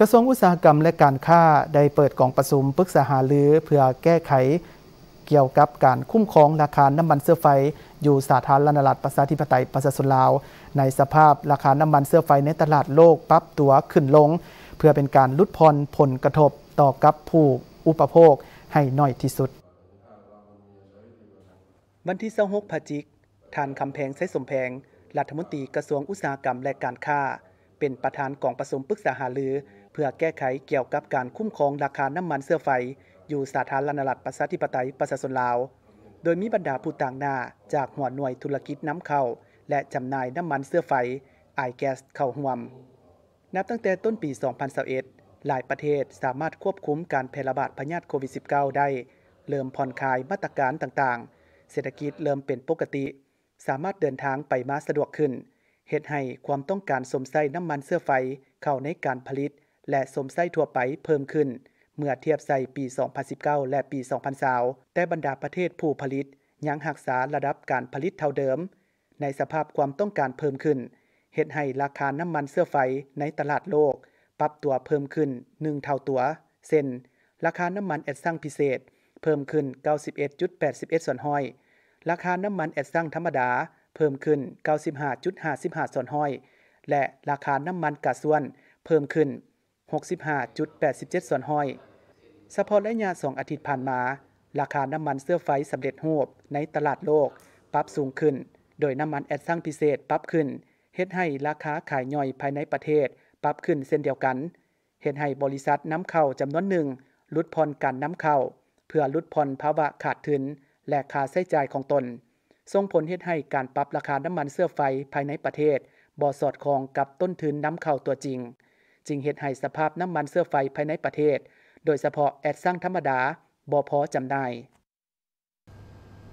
กระทรวงอุตสาหกรรมและการค้าได้เปิดกองประสุมปรึกษาหารือ เพื่อแก้ไขเกี่ยวกับการคุ้มครองราคาน้ำมันเสื้อไฟ อยู่สาธารณรัฐประชาธิปไตยประชาชนลาว ในสภาพราคาน้ำมันเสื้อไฟในตลาดโลกปรับตัวขึ้นลง เพื่อเป็นการลดพรผลกระทบต่อกับผู้อุปโภคให้น้อยที่สุด วันที่26พฤศจิกทานคำแพงใช้สมแพงรัฐมนตรีกระทรวงอุตสาหกรรมและการค้าเป็นประธานกองประชุมปรึกษาหารือเพื่อแก้ไขเกี่ยวกับการคุ้มครองราคาน้ำมันเสื้อไฟ อยู่สาธารณรัฐประชาธิปไตยประชาชนลาว โดยมีบรรดาผู้ต่างหน้า จากหัวหน่วยธุรกิจน้ำเข้า และจำหน่ายน้ำมันเสื้อไฟไอแก๊สเข้าห่วม นับตั้งแต่ต้นปี 2021หลายประเทศสามารถควบคุมการแพร่ระบาดพยาธิโควิด -19 ได้ เริ่มผ่อนคลายมาตรการต่างๆ เศรษฐกิจเริ่มเป็นปกติ สามารถเดินทางไปมาสะดวกขึ้น เหตุให้ความต้องการสมไส้น้ำมันเสื้อไฟ เข้าในการผลิตและสมไส้ทั่วไปเพิ่มขึ้น เมื่อเทียบใส่ปี 2019 และปี 2020แต่บรรดาประเทศผู้ผลิต ยังหักษาระดับการผลิตเท่าเดิม ในสภาพความต้องการเพิ่มขึ้น เหตุให้ราคาน้ำมันเสื้อไฟในตลาดโลก ปรับตัวเพิ่มขึ้น 1 เท่าตัวเช่นราคาน้ำมันแอดซังพิเศษ เพิ่มขึ้น 91.81 ส่วนห้อย ราคาน้ำมันแอดซังธรรมดา เพิ่มขึ้น 95.55ส่วนห้อยและราคาน้ำมันกะส่วนเพิ่มขึ้น65.87 ส่วนห้อย สพอและยาสองอาทิตย์ผ่านมา ราคาน้ำมันเสื้อไฟสำเร็จรูปในตลาดโลก ปรับสูงขึ้น โดยน้ำมันแอดซังพิเศษปรับขึ้นเฮ็ดให้ราคาขายย่อยภายในประเทศ ปรับขึ้นเช่นเดียวกันเฮ็ดให้บริษัทน้ำเข้าจำนวนหนึ่งลดพรการน้ำเข้าเพื่อลดพรภาวะขาดทุนและค่าใช้จ่ายของตน ส่งผลเฮ็ดให้การปรับราคาน้ำมันเสื้อไฟภายในประเทศ บ่สอดคล้องกับต้นทุนน้ำเข้าตัวจริงจึงเหตุให้สภาพน้ำมันเสื้อไฟภายในประเทศ โดยเฉพาะแอดสร้างธรรมดาบอพอจำได้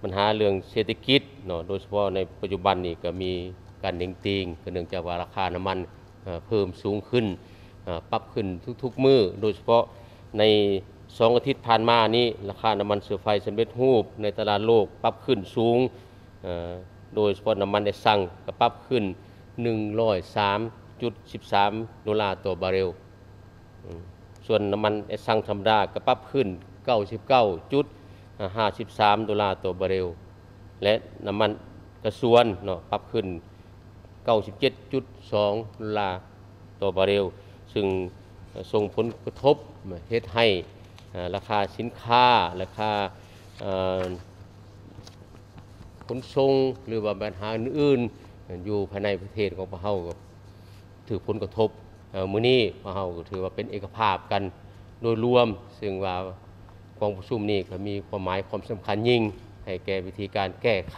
ปัญหาเรื่องเศรษฐกิจเนาะโดยเฉพาะในปัจจุบันนี่ก็มีการเด้งติงก็เนื่องจากว่าราคาน้ำมันเพิ่มสูงขึ้น ปรับขึ้นทุกๆมือโดยเฉพาะในสองอาทิตย์ผ่านมานี้ราคาน้ำมันเสือไฟสำเร็จรูป ในตลาดโลกปรับขึ้นสูง โดยเฉพาะน้ำมันในสั่งก็ปรับขึ้น1 3 7.13ดอลลาร์ต่อบาร์เรลส่วนน้ำมันเอสังธรรมดาก็ปรับขึ้น 99.53 ดอลลาร์ต่อบาร์เรล และน้ำมันกระสวนเนาะ ปรับขึ้น 97.2 ดอลลาร์ต่อบาร์เรล ซึ่งส่งผลกระทบเฮ็ดให้ราคาสินค้าราคาขนส่งหรือว่าปัญหาอื่นอยู่ภายในประเทศของพวกเฮาถือผลกระทบมือนี้มเฮาถือว่าเป็นเอกภาพกันโดยรวม ซึ่งว่ากองประชุมนี้ก็มีความหมายความสำคัญยิ่ง ให้แก่วิธีการแก้ไข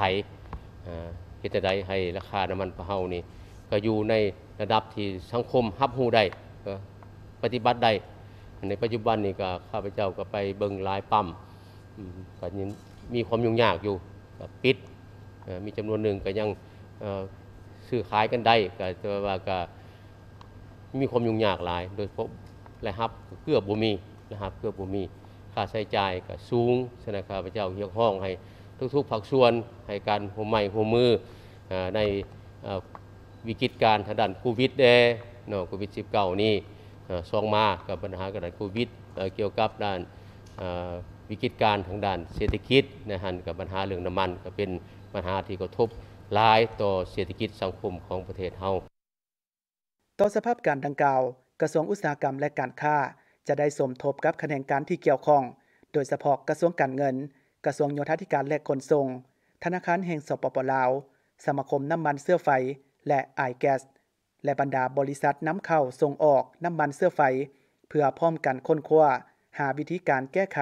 เฮ็ดใดให้ราคาน้ำมันพะเฮานี่ ก็อยู่ในระดับที่สังคมรับหูได้ปฏิบัติได้ในปัจจุบันนี่ก็ข้าพเจ้าก็ไปเบิ่งลายปั๊มก็ยังมีความยุ่งยากอยู่ปิดมีจำนวนหนึ่งก็ยังซื้อขายกันได้ก็ต่ว่าก็มีความยุ่งยากหลาย โดยเฉพาะแราครับเกือบบุมีนะครับเกือบบุมีค่าใช้จ่ายก็สูงสนาคารพเจ้าเฮียกห้องให้ทุกๆผักส่วนให้การหัวใหม่หัวมือ ในวิกฤตการทางด้านโควิดเดเนโควิด -19 นี่ซองมากับปัญหาการโควิดเกี่ยวกับด้านวิกฤตการทางด้านเศรษฐกิจนะฮะกับปัญหาเรื่องน้ำมันก็เป็นปัญหาที่กระทบหลายต่อเศรษฐกิจสังคมของประเทศเฮาเขสภาพการดังกล่าว กระทรวงอุตสาหกรรมและการค้าจะได้สมทบกับคะแนนการที่เกี่ยวข้อง โดยเฉพาะกระทรวงการเงิน กระทรวงโยธาธิการและขนส่ง ธนาคารแห่งสปปลาว สมาคมน้ำมันเสื้อไฟและไอแกสและบรรดาบริษัทน้ำเข้าส่งออก น้ำมันเสื้อไฟ เพื่อพร้อมกันค้นคว้าหาวิธีการแก้ไข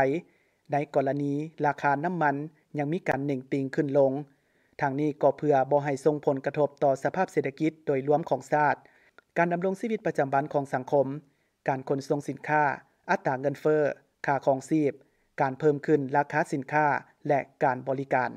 ในกรณีราคา น้ำมันยังมีการหนึ่งติงขึ้นลงทางนี้ก็เพื่อบ่ให้ส่งผลกระทบต่อสภาพเศรษฐกิจโดยรวมของชาติการดำรงชีวิตประจำวันของสังคม การขนส่งสินค้า อัตราเงินเฟ้อ ค่าครองชีพการเพิ่มขึ้นราคาสินค้า และการบริการ